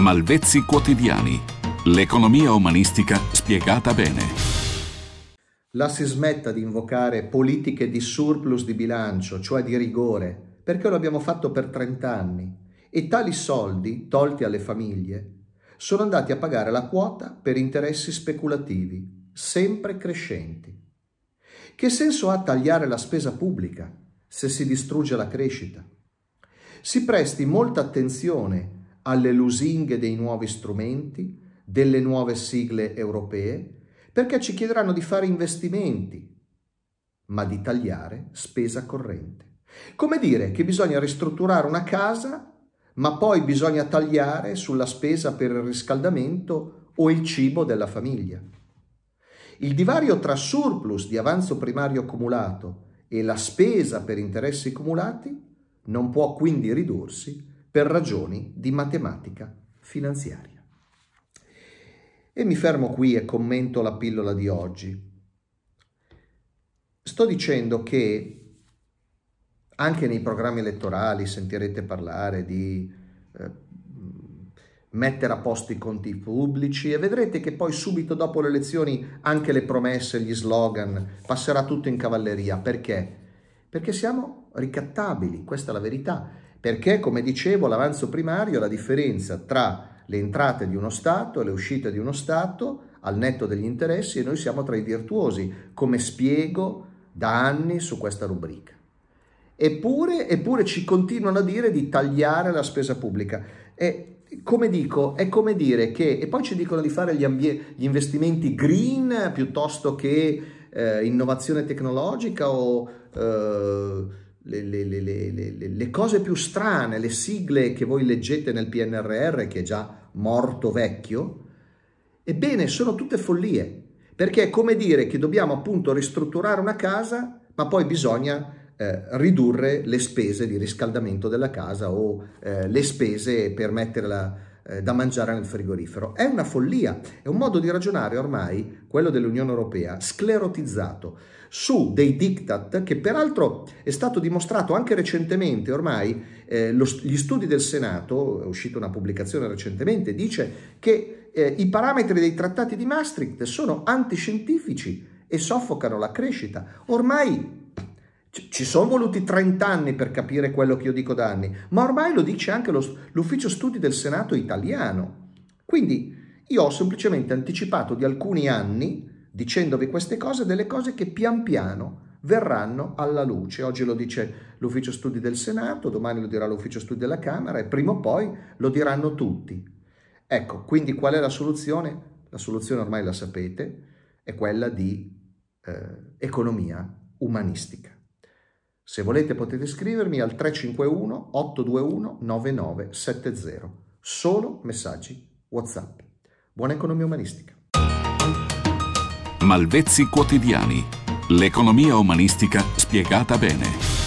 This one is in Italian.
Malvezzi quotidiani. L'economia umanistica spiegata bene la si smetta di invocare politiche di surplus di bilancio, cioè di rigore, perché lo abbiamo fatto per 30 anni e tali soldi, tolti alle famiglie, sono andati a pagare la quota per interessi speculativi, sempre crescenti. Che senso ha tagliare la spesa pubblica se si distrugge la crescita? Si presti molta attenzione a alle lusinghe dei nuovi strumenti, delle nuove sigle europee, perché ci chiederanno di fare investimenti, ma di tagliare spesa corrente. Come dire che bisogna ristrutturare una casa, ma poi bisogna tagliare sulla spesa per il riscaldamento o il cibo della famiglia. Il divario tra surplus di avanzo primario accumulato e la spesa per interessi accumulati non può quindi ridursi per ragioni di matematica finanziaria. E mi fermo qui e commento la pillola di oggi. Sto dicendo che anche nei programmi elettorali sentirete parlare di eh, mettere a posto i conti pubblici e vedrete che poi subito dopo le elezioni anche le promesse, gli slogan, passerà tutto in cavalleria. Perché? Perché siamo ricattabili, questa è la verità perché, come dicevo, l'avanzo primario è la differenza tra le entrate di uno Stato e le uscite di uno Stato al netto degli interessi e noi siamo tra i virtuosi, come spiego da anni su questa rubrica. Eppure, eppure ci continuano a dire di tagliare la spesa pubblica. E come dico, è come dire che... E poi ci dicono di fare gli, gli investimenti green piuttosto che eh, innovazione tecnologica o... Eh, le, le, le, le, cose più strane, le sigle che voi leggete nel PNRR, che è già morto vecchio, ebbene sono tutte follie, perché è come dire che dobbiamo appunto ristrutturare una casa, ma poi bisogna eh, ridurre le spese di riscaldamento della casa o eh, le spese per mettere la, eh, da mangiare nel frigorifero. È una follia, è un modo di ragionare ormai, quello dell'Unione Europea, sclerotizzato su dei diktat che peraltro è stato dimostrato anche recentemente ormai, eh, lo, gli studi del Senato, è uscita una pubblicazione recentemente, dice che eh, i parametri dei trattati di Maastricht sono antiscientifici e soffocano la crescita. Ormai ci sono voluti 30 anni per capire quello che io dico da anni, ma ormai lo dice anche lo, l'ufficio studi del Senato italiano. Quindi io ho semplicemente anticipato di alcuni anni, dicendovi queste cose, delle cose che pian piano verranno alla luce. Oggi lo dice l'ufficio studi del Senato, domani lo dirà l'ufficio studi della Camera e prima o poi lo diranno tutti. Ecco, quindi qual è la soluzione? La soluzione ormai la sapete, è quella di eh, economia umanistica. Se volete potete scrivermi al 351 821 9970. Solo messaggi WhatsApp. Buona economia umanistica. Malvezzi quotidiani. L'economia umanistica spiegata bene.